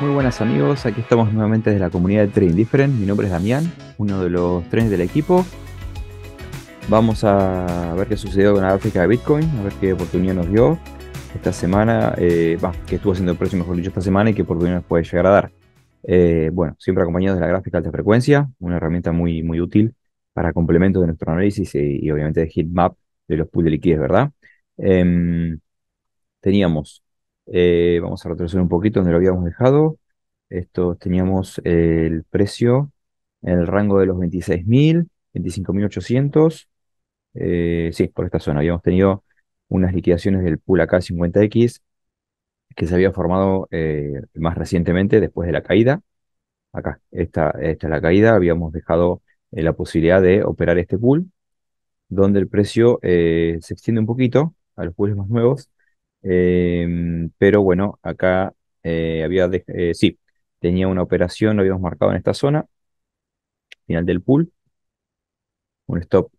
Muy buenas amigos, aquí estamos nuevamente desde la comunidad de Trading Different. Mi nombre es Damián, uno de los trenes del equipo. Vamos a ver qué sucedió con la gráfica de Bitcoin, a ver qué oportunidad nos dio esta semana, eh, que estuvo haciendo el próximo mejor dicho, esta semana y qué nos puede llegar a dar. Eh, bueno, siempre acompañados de la gráfica de alta frecuencia, una herramienta muy, muy útil para complementos de nuestro análisis y, obviamente de heatmap de los pools de liquidez, ¿verdad? Em, teníamos eh, vamos a retroceder un poquito donde lo habíamos dejado. Esto, teníamos el precio en el rango de los 26.000, 25.800. Eh, sí, por esta zona. Habíamos tenido unas liquidaciones del pool acá 50 x que se había formado eh, más recientemente después de la caída. Acá, esta, esta es la caída. Habíamos dejado eh, la posibilidad de operar este pool, donde el precio se extiende un poquito a los pools más nuevos Em, pero bueno, acá eh, había, eh, sí, tenía una operación, lo habíamos marcado en esta zona, final del pool, un stop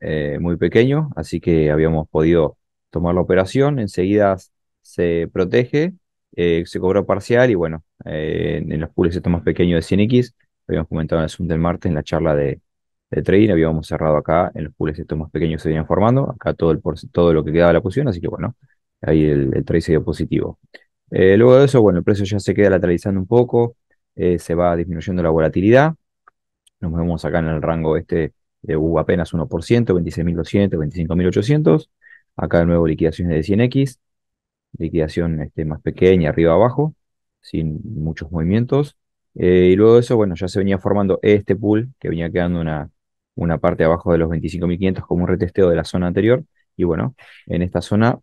eh, muy pequeño, así que habíamos podido tomar la operación, enseguida se protege, se cobró parcial y bueno, en los pools estos más pequeños de 100X, habíamos comentado en el Zoom del martes en la charla de, trading, habíamos cerrado acá en los pools estos más pequeños se venían formando, acá todo, el, todo lo que quedaba de la posición, así que bueno, ahí el, el se dio positivo. Eh, luego de eso, bueno, el precio ya se queda lateralizando un poco, eh, se va disminuyendo la volatilidad. Nos vemos acá en el rango este de eh, U apenas 1%, 26.200, 25.800. Acá de nuevo liquidaciones de 100X, liquidación este, más pequeña, arriba abajo, sin muchos movimientos. y luego de eso, bueno, ya se venía formando este pool, que venía quedando una, una parte abajo de los 25.500 como un retesteo de la zona anterior. Y bueno, en esta zona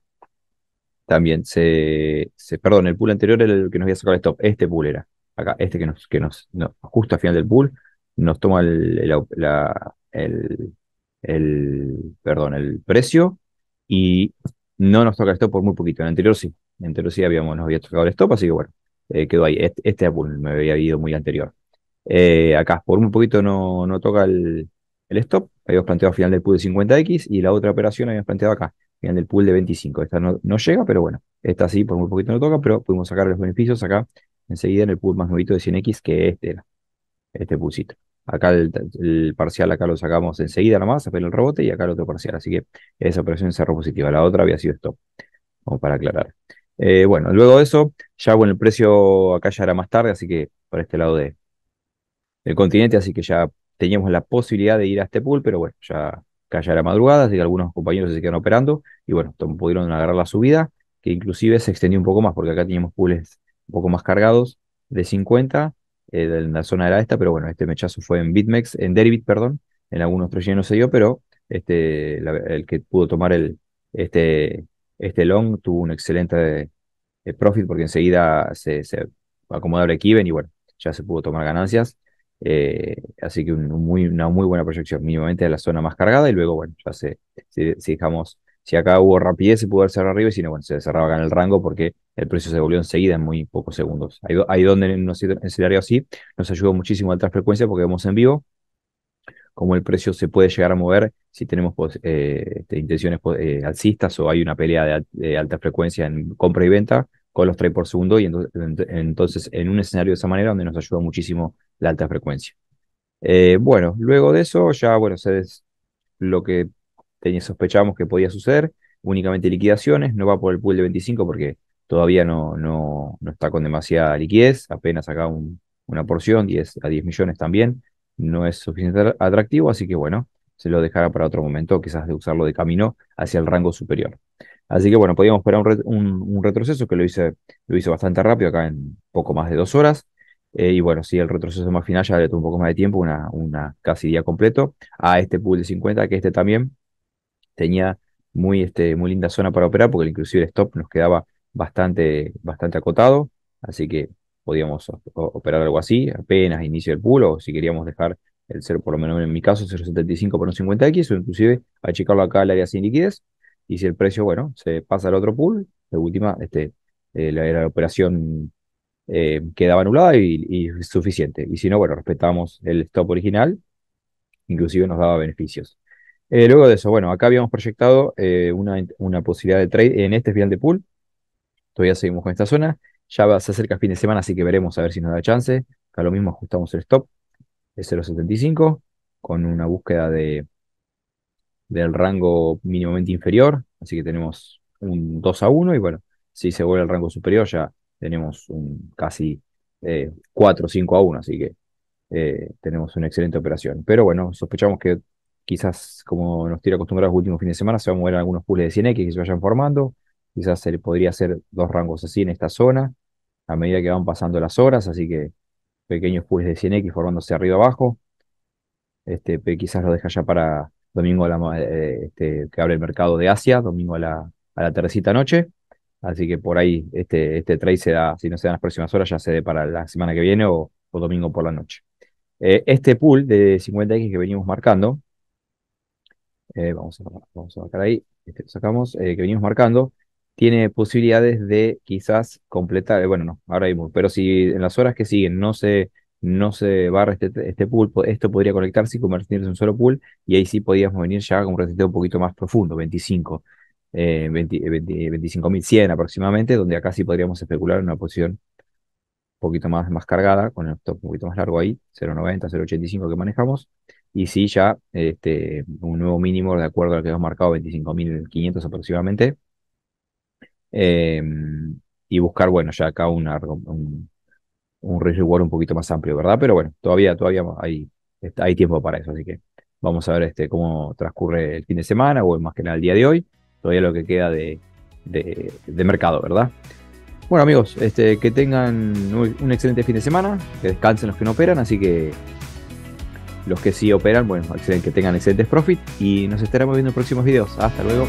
también se, se, Perdón, el pool anterior era el que nos había sacado el stop. Este pool era. Acá, este que nos, que nos, justo al final del pool, nos toma el, la, el, perdón, el precio y no nos toca el stop por muy poquito. En el anterior sí, en el anterior sí habíamos, nos había tocado el stop, así que bueno, eh, quedó ahí. Este, pool me había ido muy anterior. Eh, acá por muy poquito no, no toca el, el stop, habíamos planteado final del pool de 50X y la otra operación habíamos planteado acá en el pool de 25. Esta no, llega, pero bueno, esta sí, por muy poquito no toca, pero pudimos sacar los beneficios acá enseguida en el pool más nuevito de 100X, que este era, este pulsito. Acá el, parcial, acá lo sacamos enseguida nomás, ver el rebote, y acá el otro parcial. Así que esa operación cerró positiva. La otra había sido esto como para aclarar. Eh, bueno, luego de eso, ya bueno, el precio acá ya era más tarde, así que por este lado de, del continente, así que ya teníamos la posibilidad de ir a este pool, pero bueno, ya callar a madrugada, así algunos compañeros se quedaron operando y bueno, pudieron agarrar la subida, que inclusive se extendió un poco más, porque acá teníamos pools un poco más cargados de 50 en eh, la zona era esta, pero bueno, este mechazo fue en BitMEX, en Deribit, perdón, en algunos tres no se dio, pero este, el que pudo tomar el, este, este long tuvo un excelente eh, profit porque enseguida se, acomodaba el even y bueno, ya se pudo tomar ganancias. Eh, así que una muy buena proyección, mínimamente de la zona más cargada. Y luego, bueno, ya sé, si, dejamos, si acá hubo rapidez, se pudo hacer arriba. Y si no, bueno, se cerraba acá en el rango porque el precio se devolvió enseguida en muy pocos segundos. Ahí, donde en un escenario así nos ayudó muchísimo altas frecuencias porque vemos en vivo cómo el precio se puede llegar a mover si tenemos eh, este, intenciones eh, alcistas o hay una pelea de, de alta frecuencia en compra y venta con los 3 por segundo y entonces, en un escenario de esa manera donde nos ayuda muchísimo la alta frecuencia. Eh, bueno, luego de eso ya, bueno, se es lo que sospechamos que podía suceder, únicamente liquidaciones, no va por el pool de 25 porque todavía no, no, no está con demasiada liquidez, apenas acá una porción, 10 a 10 millones también, no es suficiente atractivo, así que bueno, se lo dejara para otro momento, quizás de usarlo de camino hacia el rango superior. Así que bueno, podíamos esperar un, retroceso que lo hice, lo bastante rápido, acá en poco más de dos horas. Eh, y bueno, si el retroceso más final ya le tomó un poco más de tiempo, una, una casi día completo. A este pool de 50, que este también tenía muy, este, muy linda zona para operar, porque inclusive el stop nos quedaba bastante, bastante acotado. Así que podíamos operar algo así, apenas inicio del pool, o si queríamos dejar el 0, por lo menos en mi caso, 0.75 por un 50X, o inclusive checarlo acá el área sin liquidez, y si el precio, bueno, se pasa al otro pool, de última, este, eh, la, operación eh, quedaba anulada y, suficiente. Y si no, bueno, respetamos el stop original, inclusive nos daba beneficios. Eh, luego de eso, bueno, acá habíamos proyectado una, una posibilidad de trade en este final de pool, todavía seguimos con esta zona, ya se acerca el fin de semana, así que veremos a ver si nos da chance, acá lo mismo ajustamos el stop, es 0.75 con una búsqueda de del rango mínimamente inferior, así que tenemos un 2 a 1 y bueno, si se vuelve al rango superior ya tenemos un casi 4 o 5 a 1, así que eh, tenemos una excelente operación. Pero bueno, sospechamos que quizás como nos tiene acostumbrados los últimos fines de semana, se van a mover algunos puzzles de 100X que se vayan formando, quizás se podría hacer dos rangos así en esta zona a medida que van pasando las horas, así que pequeños pools de 100X formándose arriba abajo. Este, quizás lo deja ya para domingo a la, eh, eh, este, que abre el mercado de Asia, domingo a la, a tercita noche. Así que por ahí este, este trade se da, si no se dan las próximas horas, ya se dé para la semana que viene o, domingo por la noche. Eh, este pool de 50X que venimos marcando, vamos, a, vamos a marcar ahí, este, sacamos, que venimos marcando, tiene posibilidades de quizás completar, eh, bueno, no, ahora mismo, pero si en las horas que siguen no se, no se barra este, este pool, esto podría conectarse y convertirse en un solo pool, y ahí sí podríamos venir ya con un reseteo un poquito más profundo, 25, eh, 25.100 eh, aproximadamente, donde acá sí podríamos especular en una posición un poquito más, más cargada, con el top un poquito más largo ahí, 0.90, 0.85 que manejamos, y sí ya este, un nuevo mínimo de acuerdo al que hemos marcado, 25.500 aproximadamente, Em, y buscar, bueno, ya acá un, un reward un poquito más amplio, ¿verdad? Pero bueno, todavía, todavía hay, hay tiempo para eso, así que vamos a ver este, cómo transcurre el fin de semana o más que nada el día de hoy, todavía lo que queda de, mercado, ¿verdad? Bueno amigos, este, que tengan un, excelente fin de semana, que descansen los que no operan, así que los que sí operan, bueno, que tengan excelentes profit y nos estaremos viendo en próximos videos. Hasta luego.